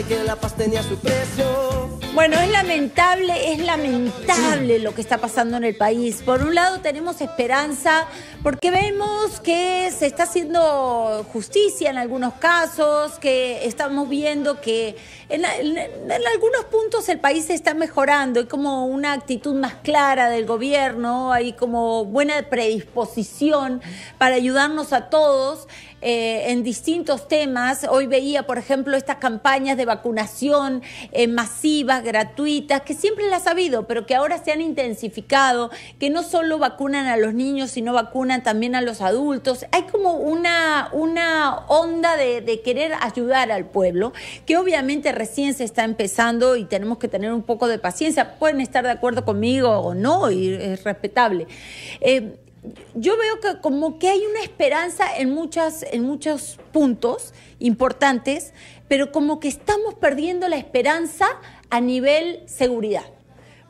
y que la paz tenía su precio. Bueno, es lamentable, es lamentable lo que está pasando en el país. Por un lado tenemos esperanza porque vemos que se está haciendo justicia en algunos casos, que estamos viendo que en algunos puntos el país se está mejorando, hay como una actitud más clara del gobierno, hay como buena predisposición para ayudarnos a todos. Eh, en distintos temas. Hoy veía, por ejemplo, estas campañas de vacunación eh, masivas, gratuitas, que siempre las ha habido, pero que ahora se han intensificado, que no solo vacunan a los niños, sino vacunan también a los adultos. Hay como una, una onda de, querer ayudar al pueblo, que obviamente recién se está empezando y tenemos que tener un poco de paciencia. Pueden estar de acuerdo conmigo o no, y es respetable. Eh, yo veo que como que hay una esperanza en, muchas, en muchos puntos importantes, pero como que estamos perdiendo la esperanza a nivel seguridad.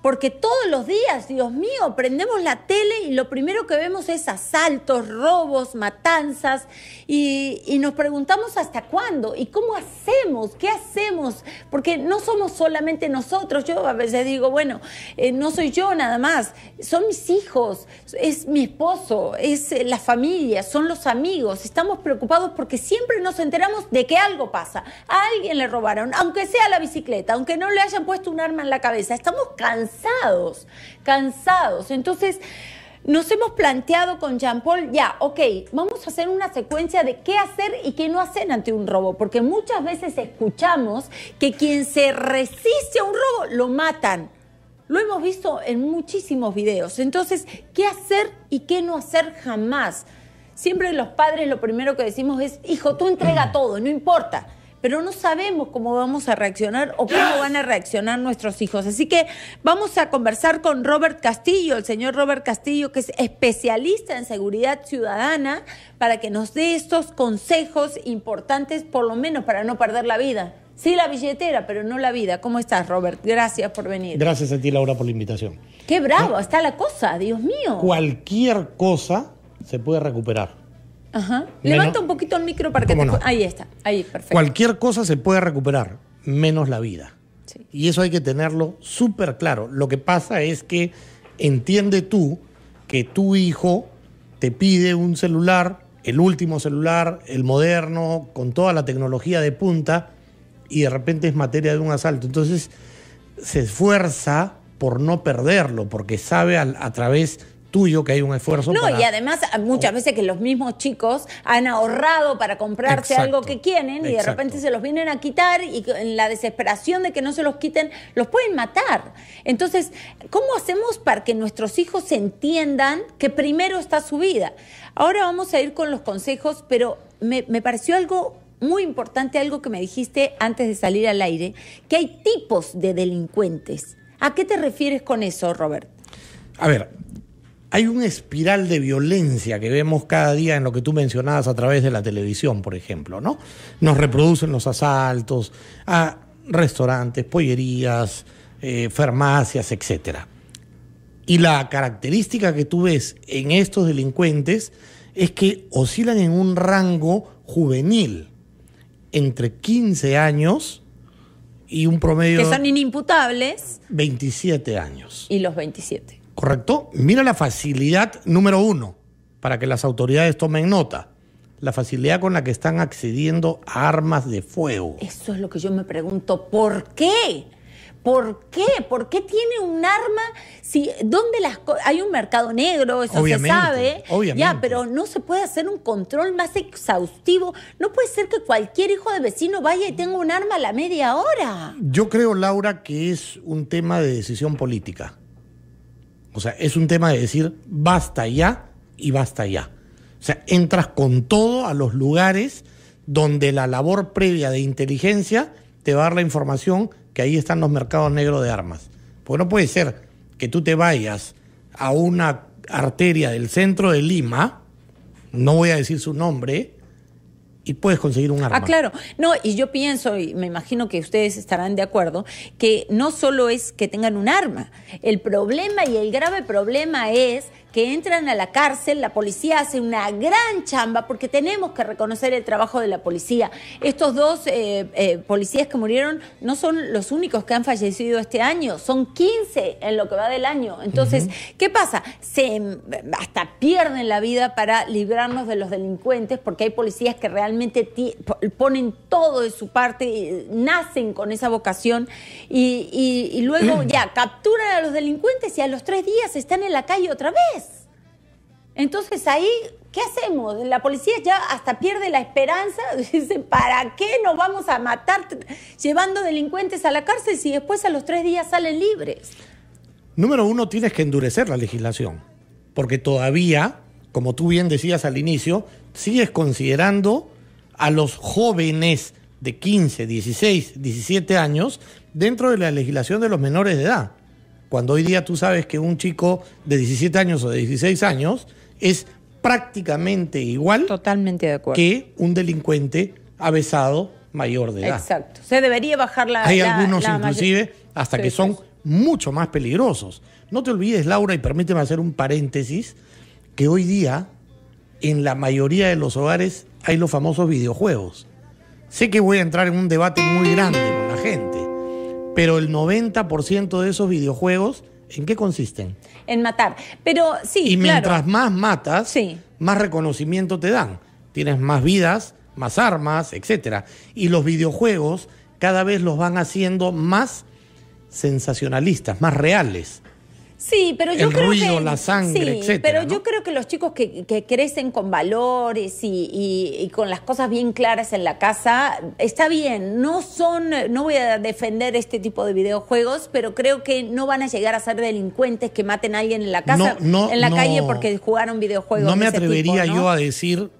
Porque todos los días, Dios mío, prendemos la tele y lo primero que vemos es asaltos, robos, matanzas y, nos preguntamos hasta cuándo y cómo hacemos, qué hacemos, porque no somos solamente nosotros. Yo a veces digo, bueno, eh, no soy yo nada más, son mis hijos, es mi esposo, es eh, la familia, son los amigos. Estamos preocupados porque siempre nos enteramos de que algo pasa. A alguien le robaron, aunque sea la bicicleta, aunque no le hayan puesto un arma en la cabeza. Estamos cansados, cansados. Entonces, nos hemos planteado con Jean Paul, ya, ok, vamos a hacer una secuencia de qué hacer y qué no hacer ante un robo, porque muchas veces escuchamos que quien se resiste a un robo lo matan. Lo hemos visto en muchísimos videos. Entonces, ¿qué hacer y qué no hacer jamás? Siempre los padres lo primero que decimos es, hijo, tú entrega todo, no importa pero no sabemos cómo vamos a reaccionar o cómo van a reaccionar nuestros hijos. Así que vamos a conversar con Robert Castillo, el señor Robert Castillo, que es especialista en seguridad ciudadana, para que nos dé estos consejos importantes, por lo menos para no perder la vida. Sí, la billetera, pero no la vida. ¿Cómo estás, Robert? Gracias por venir. Gracias a ti, Laura, por la invitación. Qué bravo, está la cosa, Dios mío. Cualquier cosa se puede recuperar. Ajá. Levanta un poquito el micro para que te... Ahí está, ahí, perfecto. Cualquier cosa se puede recuperar, menos la vida. Y eso hay que tenerlo súper claro. Lo que pasa es que entiende tú que tu hijo te pide un celular, el último celular, el moderno, con toda la tecnología de punta, y de repente es materia de un asalto. Entonces se esfuerza por no perderlo, porque sabe a través tuyo que hay un esfuerzo. No, y además muchas oh. veces que los mismos chicos han ahorrado para comprarse algo que quieren y de repente se los vienen a quitar y en la desesperación de que no se los quiten, los pueden matar. Entonces, ¿cómo hacemos para que nuestros hijos entiendan que primero está su vida? Ahora vamos a ir con los consejos, pero me, me pareció algo muy importante algo que me dijiste antes de salir al aire, que hay tipos de delincuentes. ¿A qué te refieres con eso, Robert? A ver, hay una espiral de violencia que vemos cada día en lo que tú mencionabas a través de la televisión, por ejemplo, ¿no? Nos reproducen los asaltos a restaurantes, pollerías, eh, farmacias, etcétera. Y la característica que tú ves en estos delincuentes es que oscilan en un rango juvenil, entre 15 años y un promedio... Que son inimputables. 27 años. Y los 27. ¿correcto? Mira la facilidad número uno para que las autoridades tomen nota. La facilidad con la que están accediendo a armas de fuego. Eso es lo que yo me pregunto. ¿Por qué? ¿Por qué? ¿Por qué tiene un arma? Si, ¿Dónde las hay un mercado negro? Eso se sabe. Obviamente. Ya, pero no se puede hacer un control más exhaustivo. No puede ser que cualquier hijo de vecino vaya y tenga un arma a la media hora. Yo creo, Laura, que es un tema de decisión política. O sea, es un tema de decir basta ya y basta ya. O sea, entras con todo a los lugares donde la labor previa de inteligencia te va a dar la información que ahí están los mercados negros de armas. Porque no puede ser que tú te vayas a una arteria del centro de Lima, no voy a decir su nombre, y puedes conseguir un ah, arma. Ah, claro. No, y yo pienso, y me imagino que ustedes estarán de acuerdo, que no solo es que tengan un arma. El problema y el grave problema es que entran a la cárcel, la policía hace una gran chamba porque tenemos que reconocer el trabajo de la policía. Estos dos eh, eh, policías que murieron no son los únicos que han fallecido este año, son 15 en lo que va del año. Entonces, ¿qué pasa? Se, em, hasta pierden la vida para librarnos de los delincuentes porque hay policías que realmente ponen todo de su parte, nacen con esa vocación y luego ya capturan a los delincuentes y a los tres días están en la calle otra vez. Entonces ahí, ¿qué hacemos? La policía ya hasta pierde la esperanza, dice, ¿para qué nos vamos a matar llevando delincuentes a la cárcel si después a los tres días salen libres? Número uno, tienes que endurecer la legislación, porque todavía, como tú bien decías al inicio, sigues considerando a los jóvenes de 15, 16, 17 años dentro de la legislación de los menores de edad. Cuando hoy día tú sabes que un chico de 17 años o de 16 años es prácticamente igual Totalmente de acuerdo. que un delincuente avesado mayor de edad. Exacto. Se debería bajar la. Hay algunos, inclusive, hasta que son mucho más peligrosos. No te olvides, Laura, y permíteme hacer un paréntesis, que hoy día en la mayoría de los hogares hay los famosos videojuegos. Sé que voy a entrar en un debate muy grande con la gente, pero el 90% de esos videojuegos ¿En qué consisten? En matar. Pero sí. Y mientras más matas, más reconocimiento te dan. Tienes más vidas, más armas, etc. Y los videojuegos cada vez los van haciendo más sensacionalistas, más reales. Sí, pero yo creo que, la sangre, sí, Pero yo creo que los chicos que, que crecen con valores y, y, con las cosas bien claras en la casa, está bien. No son, no voy a defender este tipo de videojuegos, pero creo que no van a llegar a ser delincuentes que maten a alguien en la casa, en la calle porque jugaron videojuegos. No me atrevería yo a decir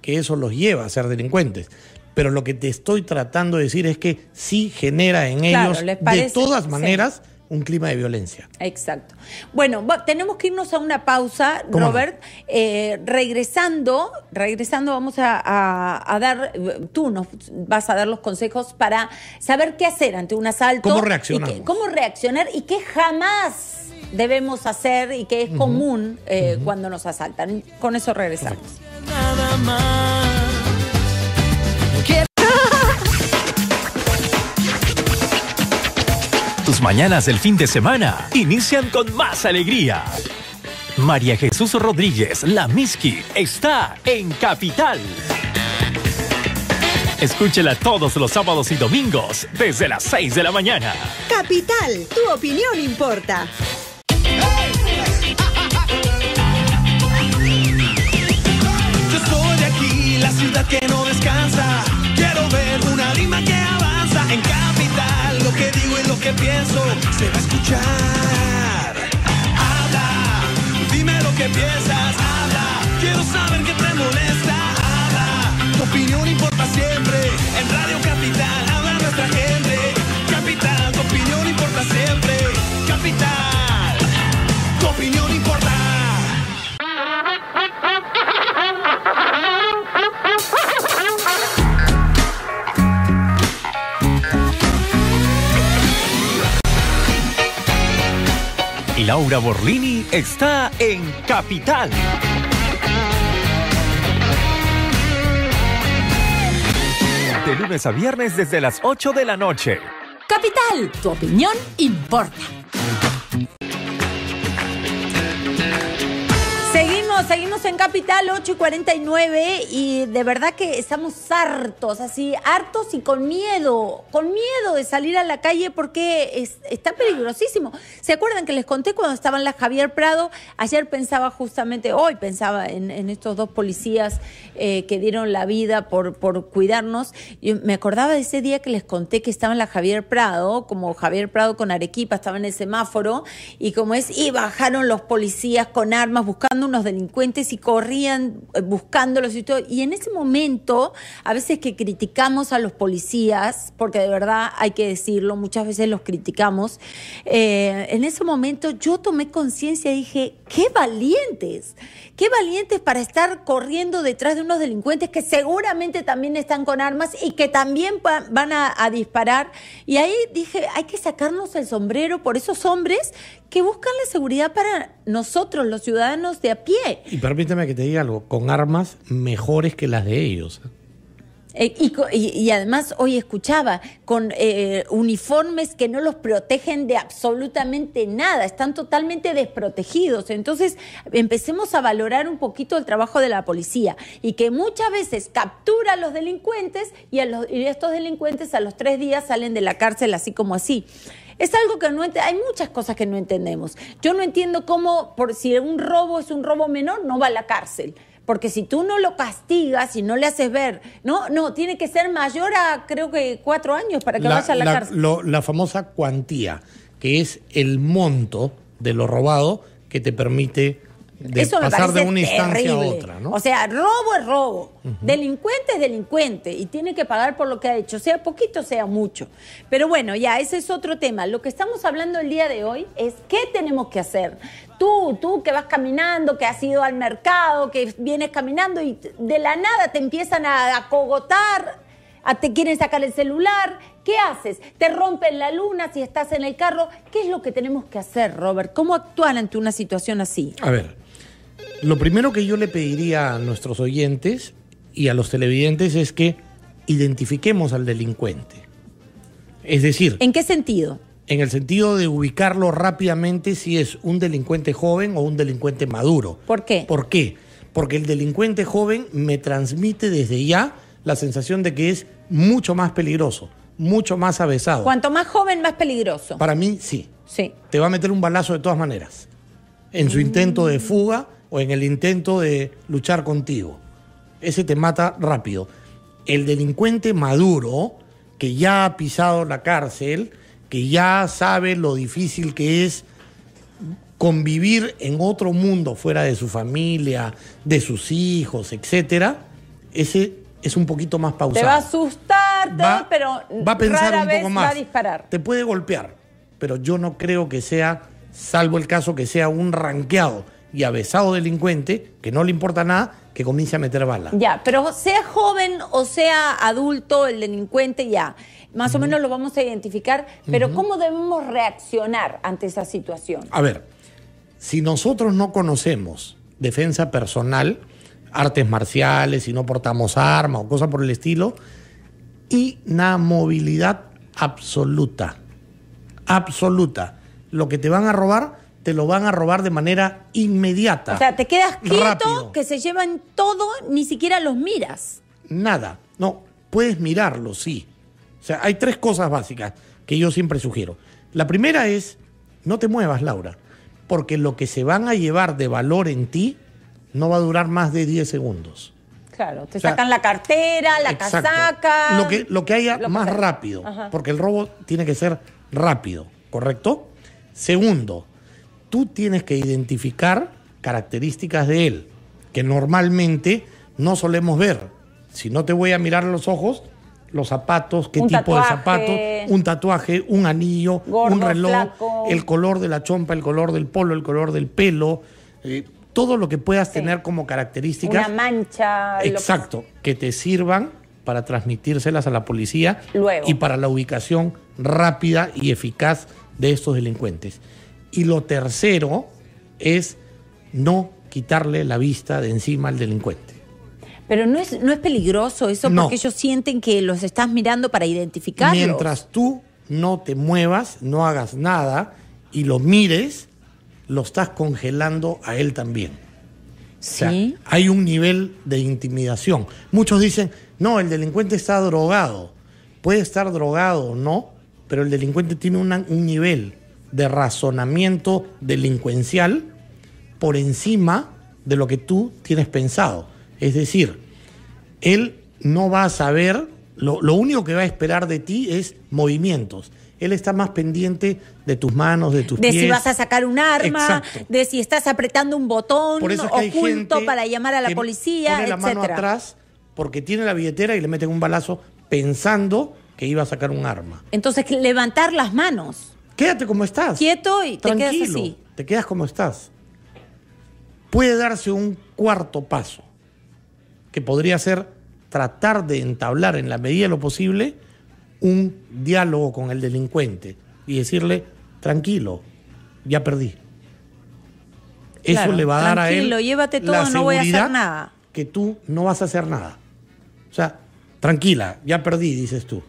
que eso los lleva a ser delincuentes pero lo que te estoy tratando de decir es que sí genera en ellos de todas maneras un clima de violencia. Exacto. Bueno, tenemos que irnos a una pausa, Robert. Eh, regresando, regresando vamos a, dar, tú nos vas a dar los consejos para saber qué hacer ante un asalto. ¿Cómo reaccionar? Cómo reaccionar y qué jamás debemos hacer y qué es común eh, cuando nos asaltan. Con eso regresamos. Las mañanas del fin de semana inician con más alegría. María Jesús Rodríguez, la Miski, está en Capital. Escúchela todos los sábados y domingos desde las 6 de la mañana. Capital, tu opinión importa. Yo de aquí, la ciudad que no descansa. Quiero ver una lima que en capital, lo que digo y lo que pienso se va a escuchar. Habla, dime lo que piensas, habla. Quiero saber qué te molesta, habla. Tu opinión importa siempre. En Radio Capital habla nuestra gente. Capital, tu opinión importa siempre. Capital, tu opinión importa Laura Borlini está en Capital. De lunes a viernes desde las 8 de la noche. Capital, tu opinión importa. seguimos, en Capital 8 y 49 y de verdad que estamos hartos, así, hartos y con miedo, con miedo de salir a la calle porque está peligrosísimo. ¿Se acuerdan que les conté cuando estaban la Javier Prado? Ayer pensaba justamente, hoy pensaba en, estos dos policías eh, que dieron la vida por, por cuidarnos. Y me acordaba de ese día que les conté que estaban la Javier Prado, como Javier Prado con Arequipa, estaba en el semáforo y como es, y bajaron los policías con armas buscando unos delincuentes y corrían eh, buscándolos y todo. Y en ese momento, a veces que criticamos a los policías, porque de verdad hay que decirlo, muchas veces los criticamos, eh, en ese momento yo tomé conciencia y dije, qué valientes, qué valientes para estar corriendo detrás de unos delincuentes que seguramente también están con armas y que también van a, disparar. Y ahí dije, hay que sacarnos el sombrero por esos hombres que buscan la seguridad para nosotros, los ciudadanos de a pie. Y permítame que te diga algo, con armas mejores que las de ellos. ¿eh? Eh, y, además hoy escuchaba con eh, uniformes que no los protegen de absolutamente nada, están totalmente desprotegidos. Entonces empecemos a valorar un poquito el trabajo de la policía y que muchas veces captura a los delincuentes y, a los, estos delincuentes a los tres días salen de la cárcel así como así. Es algo que no hay muchas cosas que no entendemos. Yo no entiendo cómo, por si un robo es un robo menor, no va a la cárcel. Porque si tú no lo castigas y no le haces ver, no, no, tiene que ser mayor a creo que cuatro años para que vaya a la, cárcel. la famosa cuantía, que es el monto de lo robado que te permite de pasar de una instancia a otra, ¿no? O sea, robo es robo, delincuente es delincuente y tiene que pagar por lo que ha hecho, sea poquito, sea mucho. Pero bueno, ya, ese es otro tema. Lo que estamos hablando el día de hoy es qué tenemos que hacer. Tú, tú que vas caminando, que has ido al mercado, que vienes caminando y de la nada te empiezan a, cogotar, te quieren sacar el celular, ¿Qué haces? ¿Te rompen la luna si estás en el carro? ¿Qué es lo que tenemos que hacer, Robert? ¿Cómo actuar ante una situación así? A ver, lo primero que yo le pediría a nuestros oyentes y a los televidentes es que identifiquemos al delincuente. Es decir... ¿En qué sentido? En el sentido de ubicarlo rápidamente si es un delincuente joven o un delincuente maduro. ¿Por qué? Porque el delincuente joven me transmite desde ya la sensación de que es mucho más peligroso, mucho más avesado. Cuanto más joven, más peligroso. Para mí, sí. Sí. Te va a meter un balazo de todas maneras. En su intento de fuga o en el intento de luchar contigo. Ese te mata rápido. El delincuente maduro, que ya ha pisado la cárcel, que ya sabe lo difícil que es convivir en otro mundo fuera de su familia, de sus hijos, etcétera, ese es un poquito más pausado. Te va a asustar, pero va a pensar rara vez Va a disparar. Te puede golpear, pero yo no creo que sea, salvo el caso que sea un ranqueado y avesado delincuente que no le importa nada que comience a meter bala. Ya, pero sea joven o sea adulto, el delincuente ya, más o menos lo vamos a identificar, pero ¿cómo debemos reaccionar ante esa situación? A ver, si nosotros no conocemos defensa personal, artes marciales, si no portamos armas o cosas por el estilo, y movilidad absoluta, absoluta. Lo que te van a robar te lo van a robar de manera inmediata. O sea, te quedas quieto, que se llevan todo, ni siquiera los miras. Nada, no, puedes mirarlo, sí. O sea, hay tres cosas básicas que yo siempre sugiero. La primera es, no te muevas, Laura, porque lo que se van a llevar de valor en ti no va a durar más de 10 segundos. Claro, te sacan la cartera, la casaca. Lo que, lo que haya más rápido, porque el robo tiene que ser rápido, ¿correcto? Segundo, tú tienes que identificar características de él que normalmente no solemos ver. Si no te voy a mirar los ojos, los zapatos, qué tipo de zapatos, un tatuaje, un anillo, un reloj, el color de la chompa, el color del polo, el color del pelo, eh, todo lo que puedas tener como características. Una mancha. Exacto, que... te sirvan para transmitírselas a la policía y para la ubicación rápida y eficaz de estos delincuentes. Y lo tercero es no quitarle la vista de encima al delincuente. Pero no es, no es peligroso eso porque ellos sienten que los estás mirando para identificarlos. Mientras tú no te muevas, no hagas nada y lo mires, lo estás congelando a él también. ¿Sí? hay un nivel de intimidación. Muchos dicen, no, el delincuente está drogado. Puede estar drogado o no, pero el delincuente tiene un nivel de razonamiento delincuencial por encima de lo que tú tienes pensado. Es decir, él no va a saber, lo, único que va a esperar de ti es movimientos. Él está más pendiente de tus manos, de tus pies. De si vas a sacar un arma, de si estás apretando un botón oculto para llamar a la policía, pone la mano atrás porque tiene la billetera y le meten un balazo pensando que iba a sacar un arma. Entonces, levantar las manos. Quédate como estás. Quieto y Tranquilo, te quedas como estás. Puede darse un cuarto paso, que podría ser tratar de entablar en la medida de lo posible un diálogo con el delincuente y decirle, tranquilo, ya perdí. Eso le va a dar a él. Tranquilo, llévate todo, la no voy a hacer nada. Que tú no vas a hacer nada. O sea, tranquila, ya perdí, dices tú.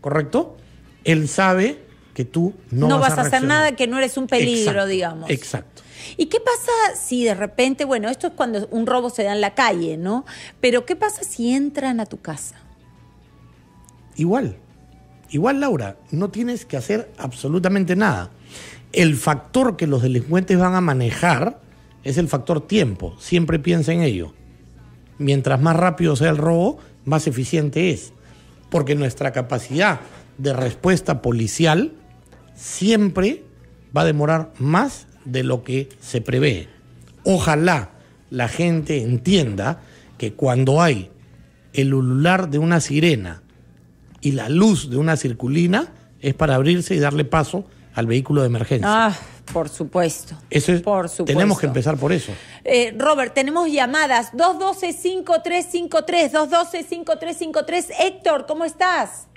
¿Correcto? Él sabe que tú no, no vas, a, hacer nada, que no eres un peligro, digamos. Exacto. ¿Y qué pasa si de repente, bueno, esto es cuando un robo se da en la calle, ¿no? Pero ¿qué pasa si entran a tu casa? Igual, igual Laura, no tienes que hacer absolutamente nada. El factor que los delincuentes van a manejar es el factor tiempo, siempre piensa en ello. Mientras más rápido sea el robo, más eficiente es, porque nuestra capacidad de respuesta policial siempre va a demorar más de lo que se prevé. Ojalá la gente entienda que cuando hay el ulular de una sirena y la luz de una circulina es para abrirse y darle paso al vehículo de emergencia. Ah, por supuesto. Eso es, por supuesto. Tenemos que empezar por eso. Eh, Robert, tenemos llamadas 212-5353, 212-5353. Héctor, ¿cómo estás?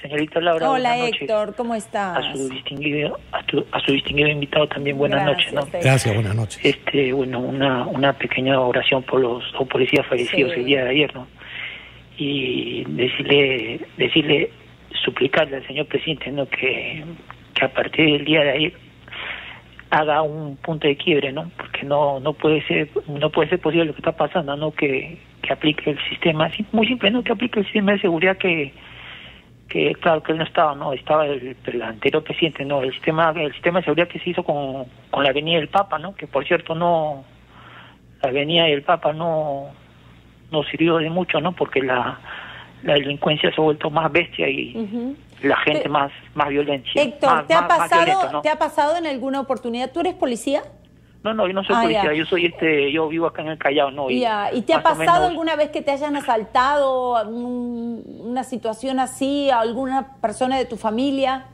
Señorita Laura, Hola Héctor, ¿cómo estás? A su distinguido, a, su distinguido invitado también buenas noches. ¿no? Gracias, buenas noches. Este, bueno, una, una pequeña oración por los policías fallecidos el día de ayer, ¿no? Y decirle, decirle, suplicarle al señor presidente, ¿no? Que, que a partir del día de ayer haga un punto de quiebre, ¿no? Porque no no puede ser no puede ser posible lo que está pasando, ¿no? Que, que aplique el sistema, muy simple, ¿no? Que aplique el sistema de seguridad que que claro que él no estaba, no, estaba el, anterior presidente, no, el sistema, el sistema de seguridad que se hizo con, con la avenida del Papa, ¿no? Que por cierto no, la avenida del Papa no, no sirvió de mucho, ¿no? Porque la, delincuencia se ha vuelto más bestia y la gente eh, más, más violencia. Héctor, ¿te, ha pasado, ¿te ha pasado en alguna oportunidad? ¿Tú eres policía? No, no, yo no soy ah, policía, yo soy este, yo vivo acá en el Callao, no. Y, te ha pasado alguna vez que te hayan asaltado, una situación así, alguna persona de tu familia?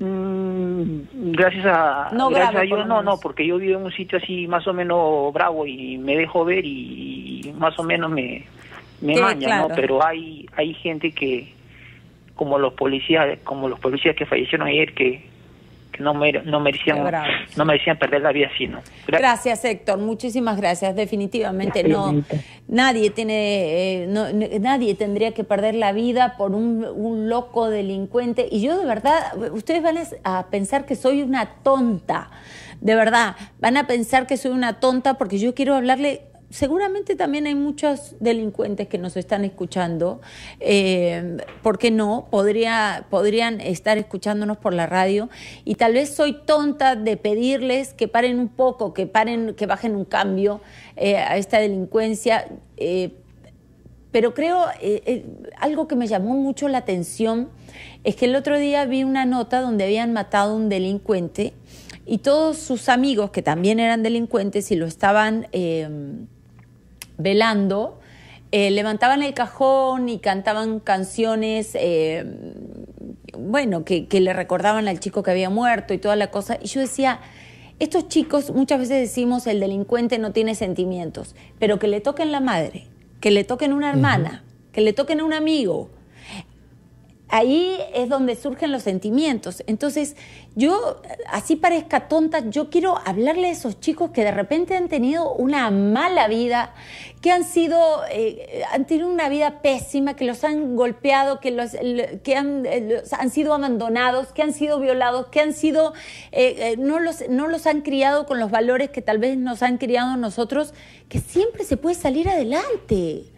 Mm, gracias a, no gracias a no, no, porque yo vivo en un sitio así más o menos bravo y me dejo ver y, más o menos me, me maña, ¿no? Pero hay, hay gente que, como los policías, como los policías que fallecieron ayer, que no, no, merecían, no perder la vida así, ¿no? gracias, Héctor. Muchísimas gracias. Definitivamente no nadie tiene eh, no, nadie tendría que perder la vida por un, un loco delincuente. Y yo de verdad, ustedes van a pensar que soy una tonta. De verdad, van a pensar que soy una tonta porque yo quiero hablarle seguramente también hay muchos delincuentes que nos están escuchando. Eh, ¿Por qué no? Podría, podrían estar escuchándonos por la radio y tal vez soy tonta de pedirles que paren un poco, que paren, que bajen un cambio eh, a esta delincuencia. Eh, pero creo, algo que me llamó mucho la atención es que el otro día vi una nota donde habían matado a un delincuente y todos sus amigos, que también eran delincuentes y lo estaban velando, eh, levantaban el cajón y cantaban canciones, eh, bueno, que, le recordaban al chico que había muerto y toda la cosa. Y yo decía, estos chicos, muchas veces decimos, el delincuente no tiene sentimientos, pero que le toquen la madre, que le toquen una hermana, que le toquen a un amigo, ahí es donde surgen los sentimientos. Entonces, yo, así parezca tonta, yo quiero hablarle a esos chicos que de repente han tenido una mala vida, que han sido, eh, han tenido una vida pésima, que los han golpeado, que, los, que han, eh, han, sido abandonados, que han sido violados, que han sido, eh, no, los, no los han criado con los valores que tal vez nos han criado nosotros, que siempre se puede salir adelante.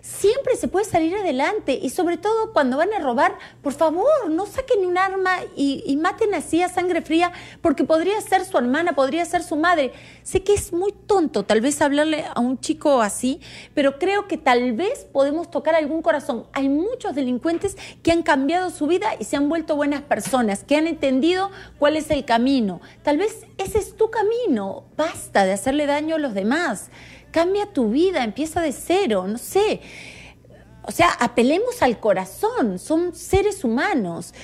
Siempre se puede salir adelante y sobre todo cuando van a robar, por favor, no saquen un arma y, maten así a sangre fría porque podría ser su hermana, podría ser su madre. Sé que es muy tonto tal vez hablarle a un chico así, pero creo que tal vez podemos tocar algún corazón. Hay muchos delincuentes que han cambiado su vida y se han vuelto buenas personas, que han entendido cuál es el camino. Tal vez ese es tu camino, basta de hacerle daño a los demás cambia tu vida, empieza de cero, no sé. O sea, apelemos al corazón, son seres humanos.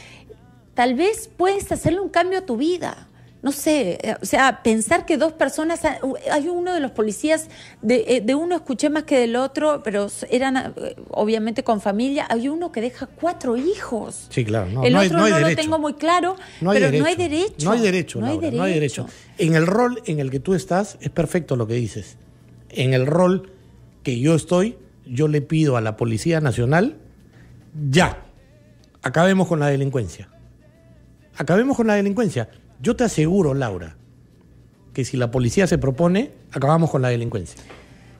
Tal vez puedes hacerle un cambio a tu vida. No sé, eh, o sea, pensar que dos personas, ah, hay uno de los policías, de, eh, de uno escuché más que del otro, pero eran ah, obviamente con familia, hay uno que deja cuatro hijos. Sí, claro, no, el otro hay, no, lo tengo muy claro, no pero no hay derecho. No hay derecho. no hay derecho. En el rol en el que tú estás es perfecto lo que dices en el rol que yo estoy, yo le pido a la Policía Nacional, ya, acabemos con la delincuencia. Acabemos con la delincuencia. Yo te aseguro, Laura, que si la policía se propone, acabamos con la delincuencia.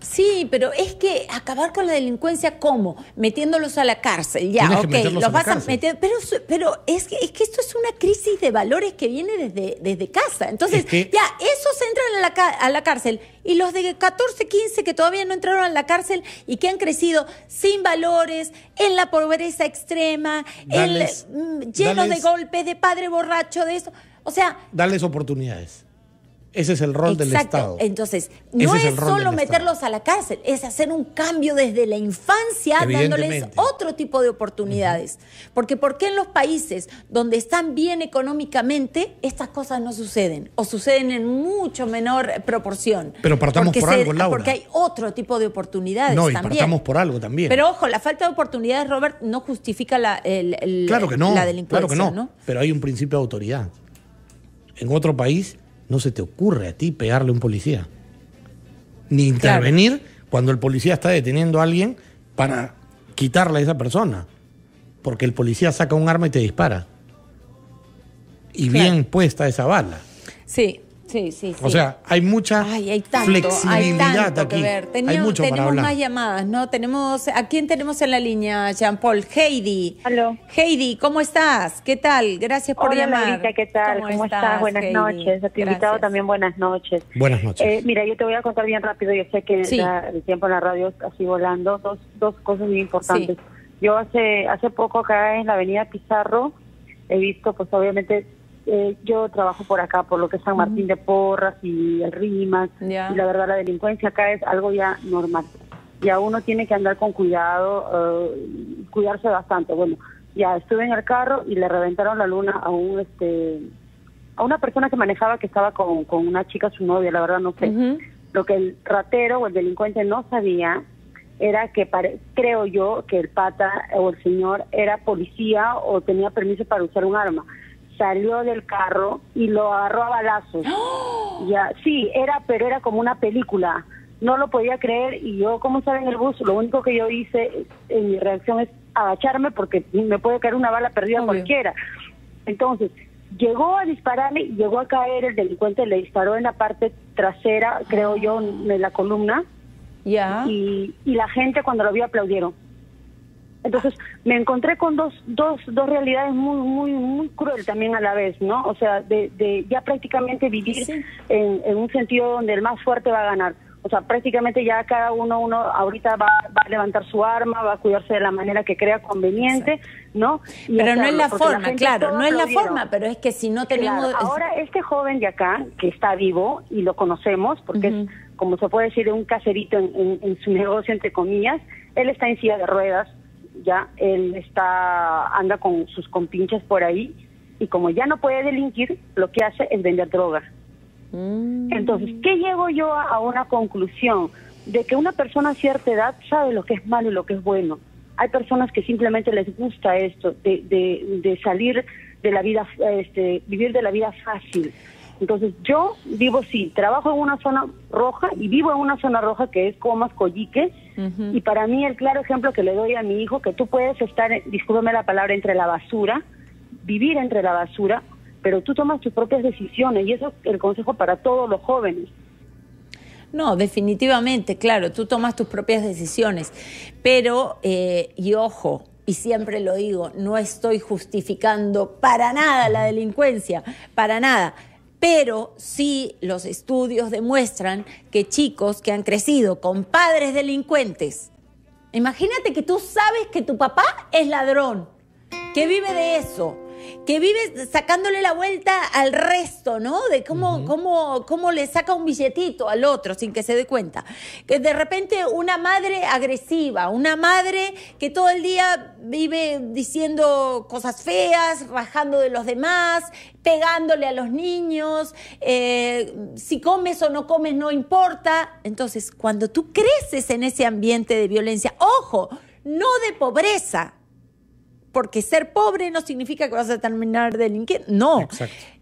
Sí, pero es que acabar con la delincuencia, ¿cómo? Metiéndolos a la cárcel, ya, ok, los vas a meter. Pero, pero es, que, es que esto es una crisis de valores que viene desde, desde casa. Entonces, ya, esos entran a la, cárcel y los de 14, 15 que todavía no entraron a la cárcel y que han crecido sin valores, en la pobreza extrema, mm, llenos de golpes, de padre borracho, de eso. O sea. Darles oportunidades. Ese es el rol del Estado. Entonces, no es, solo meterlos a la cárcel, es hacer un cambio desde la infancia, dándoles otro tipo de oportunidades. Porque Porque ¿por qué en los países donde están bien económicamente estas cosas no suceden? O suceden en mucho menor proporción. Pero partamos por algo, Laura. Porque hay otro tipo de oportunidades No, y partamos por algo también. Pero ojo, la falta de oportunidades, Robert, no justifica la, delincuencia. Claro que ¿no? pero hay un principio de autoridad. En otro país no se te ocurre a ti pegarle a un policía. Ni intervenir cuando el policía está deteniendo a alguien para quitarle a esa persona. Porque el policía saca un arma y te dispara. Y bien puesta esa bala. Sí, Sí, sí, sí. O sea, hay mucha flexibilidad hay aquí. Que ver. hay mucho tenemos más llamadas, ¿no? Tenemos, ¿a quién tenemos en la línea, Jean Paul? Heidi. Hola. Heidi, ¿cómo estás? ¿Qué tal? Gracias por llamar. ¿qué tal? ¿Cómo, estás? Buenas noches. A invitado también buenas noches. Buenas noches. Eh, mira, yo te voy a contar bien rápido, yo sé que el tiempo en la radio está así volando. Dos, dos cosas muy importantes. Yo hace, hace poco acá en la avenida Pizarro he visto, pues obviamente eh, yo trabajo por acá, por lo que es San Martín de Porras y el RIMAS, y la verdad la delincuencia acá es algo ya normal. Ya uno tiene que andar con cuidado, eh, cuidarse bastante. Bueno, ya estuve en el carro y le reventaron la luna a un este a una persona que manejaba que estaba con, una chica, su novia, la verdad no sé. Lo que el ratero o el delincuente no sabía era que creo yo que el pata o el señor era policía o tenía permiso para usar un arma salió del carro y lo agarró a balazos. ¡Oh! Ya, sí, era, pero era como una película. No lo podía creer y yo, como estaba en el bus, lo único que yo hice en eh, mi reacción es agacharme porque me puede caer una bala perdida cualquiera. Entonces, llegó a dispararme y llegó a caer el delincuente, le disparó en la parte trasera, creo ah. yo, de la columna. Y, y la gente cuando lo vio aplaudieron. Entonces me encontré con dos, dos, dos realidades muy, muy, muy cruel también a la vez, ¿no? O sea, de, ya prácticamente vivir en, un sentido donde el más fuerte va a ganar. O sea, prácticamente ya cada uno, uno ahorita va, a levantar su arma, va a cuidarse de la manera que crea conveniente, ¿no? pero no es la forma, claro, no es la forma, pero es que si no tenemos... Ahora, este joven de acá, que está vivo y lo conocemos, porque es, como se puede decir, un caserito en su negocio, entre comillas, él está en silla de ruedas, ya él está anda con sus compinches por ahí y como ya no puede delinquir, lo que hace es vender droga. Mm. Entonces, ¿qué llego yo a una conclusión? De que una persona a cierta edad sabe lo que es malo y lo que es bueno. Hay personas que simplemente les gusta esto, de, de, salir de la vida, este, vivir de la vida fácil. Entonces yo vivo, sí, trabajo en una zona roja y vivo en una zona roja que es Comas, Collique. Y para mí el claro ejemplo que le doy a mi hijo, que tú puedes estar, discúlpeme la palabra, entre la basura, vivir entre la basura, pero tú tomas tus propias decisiones y eso es el consejo para todos los jóvenes. No, definitivamente, claro, tú tomas tus propias decisiones, pero, eh, y ojo, y siempre lo digo, no estoy justificando para nada la delincuencia, para nada pero sí los estudios demuestran que chicos que han crecido con padres delincuentes, imagínate que tú sabes que tu papá es ladrón, que vive de eso, que vive sacándole la vuelta al resto, ¿no? De cómo, le saca un billetito al otro sin que se dé cuenta. Que de repente una madre agresiva, una madre que todo el día vive diciendo cosas feas, bajando de los demás, pegándole a los niños, eh, si comes o no comes no importa. Entonces, cuando tú creces en ese ambiente de violencia, ojo, no de pobreza, porque ser pobre no significa que vas a terminar delinquente. No,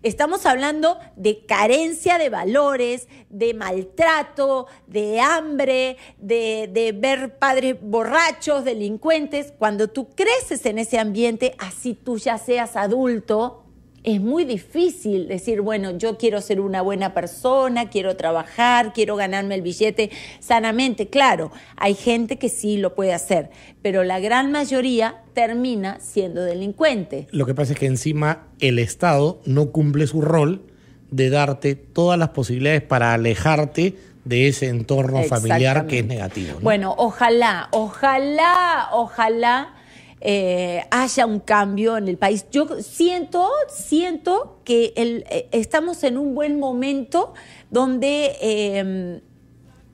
estamos hablando de carencia de valores, de maltrato, de hambre, de, de, ver padres borrachos, delincuentes. Cuando tú creces en ese ambiente, así tú ya seas adulto, es muy difícil decir, bueno, yo quiero ser una buena persona, quiero trabajar, quiero ganarme el billete sanamente. Claro, hay gente que sí lo puede hacer, pero la gran mayoría termina siendo delincuente. Lo que pasa es que encima el Estado no cumple su rol de darte todas las posibilidades para alejarte de ese entorno familiar que es negativo. Bueno, ojalá, ojalá, ojalá eh, haya un cambio en el país. Yo siento, siento que eh, estamos en un buen momento donde, eh,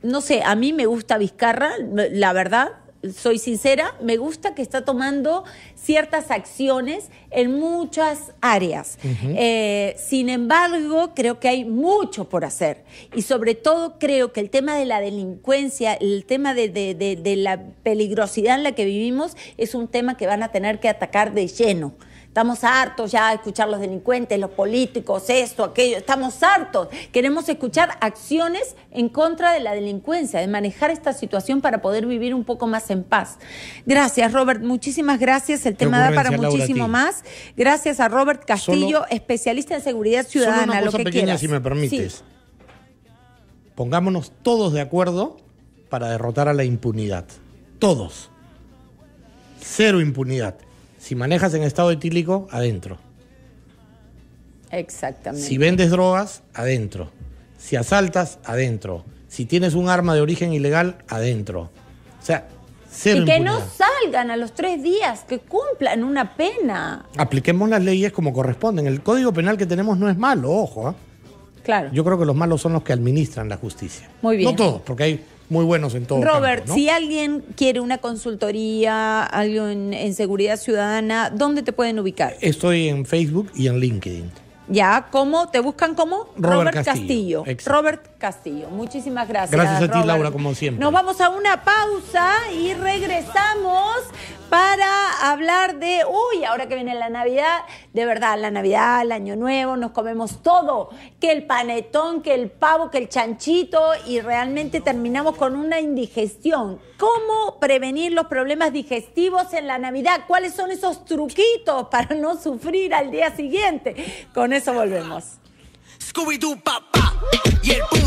no sé, a mí me gusta Vizcarra, la verdad, soy sincera, me gusta que está tomando ciertas acciones en muchas áreas. Eh, sin embargo, creo que hay mucho por hacer y sobre todo creo que el tema de la delincuencia, el tema de la peligrosidad en la que vivimos es un tema que van a tener que atacar de lleno. Estamos hartos ya de escuchar los delincuentes, los políticos, esto, aquello. Estamos hartos. Queremos escuchar acciones en contra de la delincuencia, de manejar esta situación para poder vivir un poco más en paz. Gracias, Robert. Muchísimas gracias. El tema da para muchísimo más. Gracias a Robert Castillo, especialista en seguridad ciudadana. Solo una cosa si me permites. Pongámonos todos de acuerdo para derrotar a la impunidad. Todos. Cero impunidad. Si manejas en estado etílico, adentro. Exactamente. Si vendes drogas, adentro. Si asaltas, adentro. Si tienes un arma de origen ilegal, adentro. O sea, ser Y que no salgan a los tres días, que cumplan una pena. Apliquemos las leyes como corresponden. El código penal que tenemos no es malo, ojo. ¿ah? Claro. Yo creo que los malos son los que administran la justicia. Muy bien. No todos, porque hay muy buenos en todo. Robert, si alguien quiere una consultoría, algo en, seguridad ciudadana, ¿dónde te pueden ubicar? Estoy en Facebook y en LinkedIn. Ya, ¿cómo? ¿Te buscan como? Robert, Castillo. Robert Castillo. Muchísimas gracias. Gracias a ti, Laura, como siempre. Nos vamos a una pausa y regresamos para hablar de, uy, ahora que viene la Navidad, de verdad, la Navidad, el Año Nuevo, nos comemos todo, que el panetón, que el pavo, que el chanchito y realmente terminamos con una indigestión. ¿Cómo prevenir los problemas digestivos en la Navidad? ¿Cuáles son esos truquitos para no sufrir al día siguiente? Con eso volvemos. Scooby-Doo, papá, y el